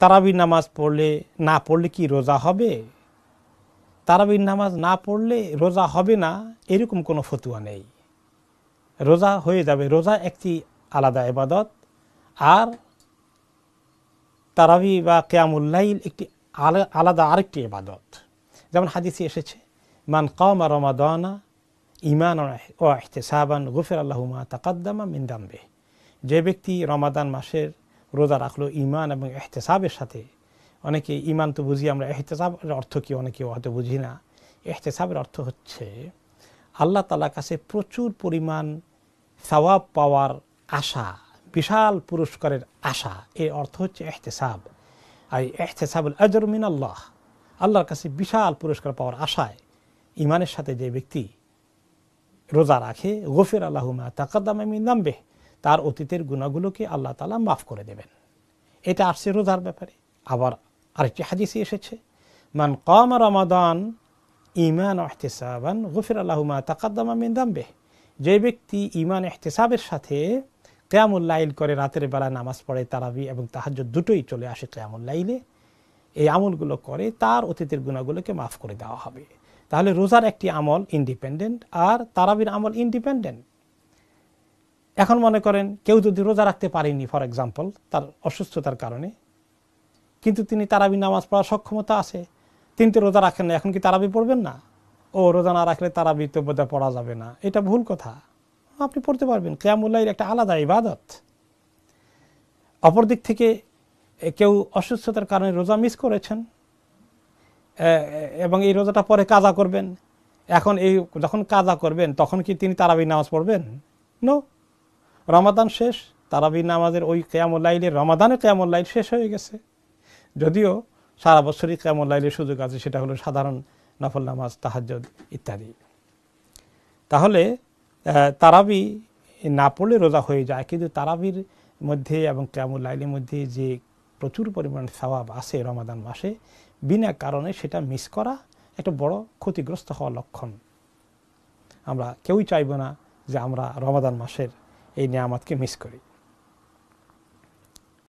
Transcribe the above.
তারাবি নামাজ পড়লে না পড়লে কি রোজা হবে তারাবির নামাজ না পড়লে রোজা হবে না এরকম কোনো ফতুয়া নেই রোজা হয়ে যাবে রোজা একটি আলাদা এবাদত আর তারাবি বা কেয়ামুল্লাইল একটি আলাদা আরেকটি এবাদত যেমন হাদিসি এসেছে মান কম রমাদনা ইমান ও এহতেসাবান গুফের আল্লাহমা তাকাদ্দামা মিন্দাম্বে যে ব্যক্তি রমাদান মাসের রোজা রাখলো ইমান এবং এহতেসাবের সাথে অনেকে ইমান তো বুঝি আমরা এহতেসাবের অর্থ কি অনেকে হয়তো বুঝি না এহতেসাবের অর্থ হচ্ছে আল্লাহ তালার কাছে প্রচুর পরিমাণ সবাব পাওয়ার আশা বিশাল পুরস্কারের আশা এর অর্থ হচ্ছে এহতেসাব আর এহতেসাবুল আজর মিন আল্লাহ আল্লাহর কাছে বিশাল পুরস্কার পাওয়ার আশায় ইমানের সাথে যে ব্যক্তি রোজা রাখে গফির আল্লাহ তাকাদ্দামে মিন নামবে তার অতীতের গুণাগুলোকে আল্লাহ তালা মাফ করে দেবেন এটা আসছে রোজার ব্যাপারে আবার আরেকটি হাদিসে এসেছে মান কম রমাদান ইমান এহতেসাবান গফির আল্লাহমা তাকাদ্দামা মেন্দাম্বে যে ব্যক্তি ইমান এহতেসাবের সাথে লাইল করে রাতের বেলা নামাজ পড়ে তারাবি এবং তাহাজ দুটোই চলে আসে লাইলে এই আমলগুলো করে তার অতীতের গুণাগুলোকে মাফ করে দেওয়া হবে তাহলে রোজার একটি আমল ইন্ডিপেন্ডেন্ট আর তারাবির আমল ইন্ডিপেন্ডেন্ট এখন মনে করেন কেউ যদি রোজা রাখতে পারেনি ফর এক্সাম্পল তার অসুস্থতার কারণে কিন্তু তিনি তারাবি নামাজ পড়ার সক্ষমতা আছে তিনি তো রোজা রাখেন না এখন কি তারাবি পড়বেন না ও রোজা না রাখলে তারাবি তো বোধহয় পড়া যাবে না এটা ভুল কথা আপনি পড়তে পারবেন ক্যামুল্লাহির একটা আলাদা ইবাদত অপরদিক থেকে কেউ অসুস্থতার কারণে রোজা মিস করেছেন এবং এই রোজাটা পরে কাজা করবেন এখন এই যখন কাজা করবেন তখন কি তিনি তারাবি নামাজ পড়বেন নো রমাদান শেষ তারাবি নামাজের ওই কেয়ামুল লাইলে রমাদানে কেয়ামুল লাইল শেষ হয়ে গেছে যদিও সারা বছরই কেয়ামুল লাইলের সুযোগ আছে সেটা হলো সাধারণ নফল নামাজ তাহাজ্জদ ইত্যাদি তাহলে তারাবি না পড়লে রোজা হয়ে যায় কিন্তু তারাবির মধ্যে এবং কেয়ামুল লাইলের মধ্যে যে প্রচুর পরিমাণ স্বভাব আছে রমাদান মাসে বিনা কারণে সেটা মিস করা একটা বড় ক্ষতিগ্রস্ত হওয়া লক্ষণ আমরা কেউই চাইব না যে আমরা রমাদান মাসের এই নিয়ামতকে মিস করি